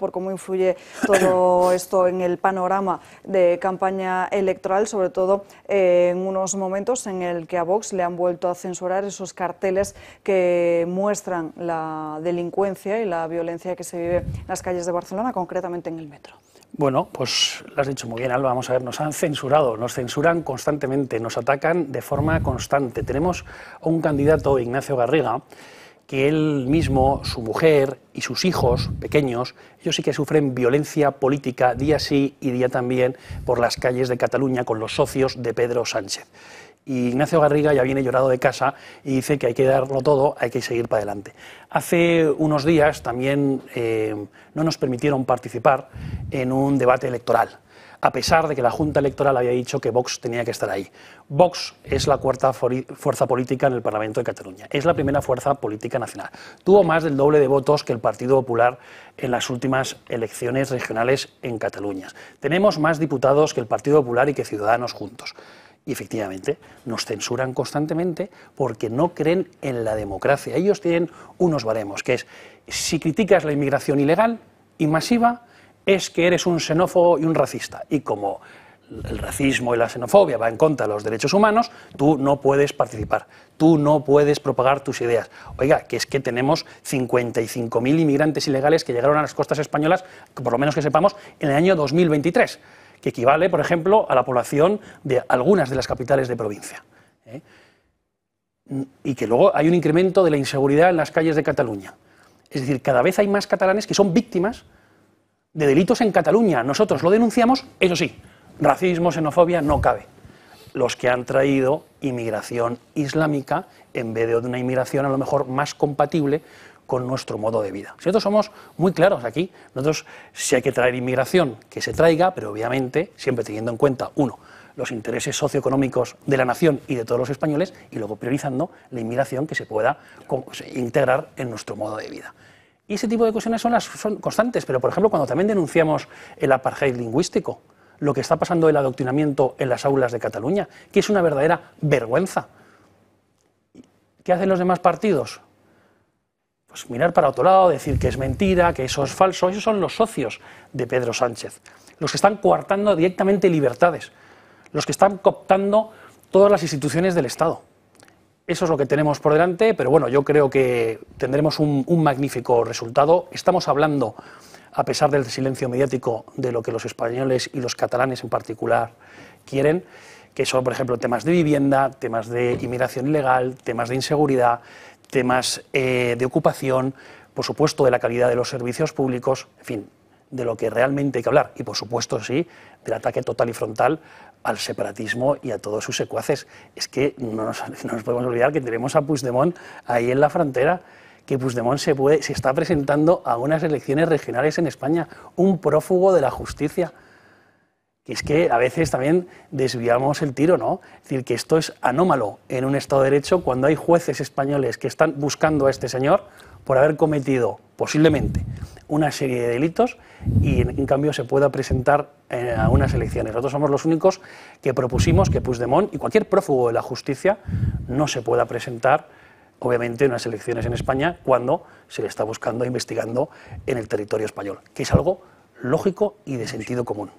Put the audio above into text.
por cómo influye todo esto en el panorama de campaña electoral, sobre todo eh, en unos momentos en el que a Vox le han vuelto a censurar esos carteles que muestran la delincuencia y la violencia que se vive en las calles de Barcelona, concretamente en el metro. Bueno, pues lo has dicho muy bien, Alba. Vamos a ver, nos han censurado, nos censuran constantemente, nos atacan de forma constante. Tenemos un candidato, Ignacio Garriga, que él mismo, su mujer y sus hijos pequeños, ellos sí que sufren violencia política día sí y día también por las calles de Cataluña con los socios de Pedro Sánchez. Y Ignacio Garriga ya viene llorado de casa y dice que hay que darlo todo, hay que seguir para adelante. Hace unos días también eh, no nos permitieron participar en un debate electoral a pesar de que la Junta Electoral había dicho que Vox tenía que estar ahí. Vox es la cuarta fuerza política en el Parlamento de Cataluña, es la primera fuerza política nacional. Tuvo más del doble de votos que el Partido Popular en las últimas elecciones regionales en Cataluña. Tenemos más diputados que el Partido Popular y que Ciudadanos juntos. Y efectivamente, nos censuran constantemente porque no creen en la democracia. Ellos tienen unos baremos, que es si criticas la inmigración ilegal y masiva, es que eres un xenófobo y un racista. Y como el racismo y la xenofobia van en contra de los derechos humanos, tú no puedes participar, tú no puedes propagar tus ideas. Oiga, que es que tenemos 55.000 inmigrantes ilegales que llegaron a las costas españolas, por lo menos que sepamos, en el año 2023, que equivale, por ejemplo, a la población de algunas de las capitales de provincia. ¿eh? Y que luego hay un incremento de la inseguridad en las calles de Cataluña. Es decir, cada vez hay más catalanes que son víctimas de delitos en Cataluña. Nosotros lo denunciamos, eso sí, racismo, xenofobia no cabe. Los que han traído inmigración islámica en vez de una inmigración a lo mejor más compatible con nuestro modo de vida. Nosotros somos muy claros aquí. Nosotros, si hay que traer inmigración, que se traiga, pero obviamente siempre teniendo en cuenta, uno, los intereses socioeconómicos de la nación y de todos los españoles, y luego priorizando la inmigración que se pueda integrar en nuestro modo de vida. Y ese tipo de cuestiones son, las, constantes, pero por ejemplo cuando también denunciamos el apartheid lingüístico, lo que está pasando el adoctrinamiento en las aulas de Cataluña, que es una verdadera vergüenza. ¿Qué hacen los demás partidos? Pues mirar para otro lado, decir que es mentira, que eso es falso. Esos son los socios de Pedro Sánchez, los que están coartando directamente libertades, los que están cooptando todas las instituciones del Estado. Eso es lo que tenemos por delante, pero bueno, yo creo que tendremos un, magnífico resultado. Estamos hablando, a pesar del silencio mediático, de lo que los españoles y los catalanes en particular quieren, que son, por ejemplo, temas de vivienda, temas de inmigración ilegal, temas de inseguridad, temas eh, de ocupación, por supuesto, de la calidad de los servicios públicos, en fin, de lo que realmente hay que hablar. Y por supuesto, sí, del ataque total y frontal al separatismo y a todos sus secuaces. Es que no nos, podemos olvidar que tenemos a Puigdemont ahí en la frontera que Puigdemont se, puede, se está presentando a unas elecciones regionales en España, un prófugo de la justicia. Que es que a veces también desviamos el tiro, ¿no? Es decir, que esto es anómalo en un Estado de Derecho cuando hay jueces españoles que están buscando a este señor por haber cometido posiblemente una serie de delitos y en, cambio se pueda presentar eh, a unas elecciones. Nosotros somos los únicos que propusimos que Puigdemont y cualquier prófugo de la justicia no se pueda presentar, obviamente, en unas elecciones en España cuando se le está buscando e investigando en el territorio español, que es algo lógico y de sentido común.